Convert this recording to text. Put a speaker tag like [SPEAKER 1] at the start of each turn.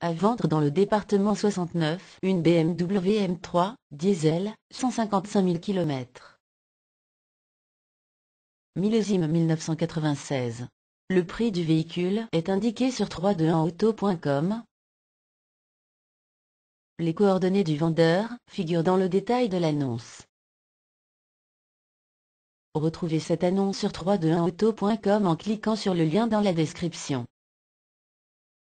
[SPEAKER 1] À vendre dans le département 69, une BMW M3, diesel, 155 000 km. Millésime 1996. Le prix du véhicule est indiqué sur 321auto.com.
[SPEAKER 2] Les coordonnées du vendeur figurent dans le détail de l'annonce. Retrouvez cette annonce sur 321auto.com en cliquant sur le lien dans la description.